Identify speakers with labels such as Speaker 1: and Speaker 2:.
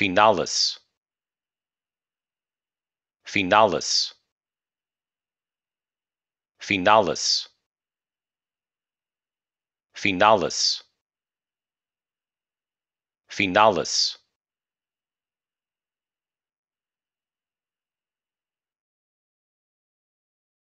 Speaker 1: Finales. Finales. Finales. Finales. Finales.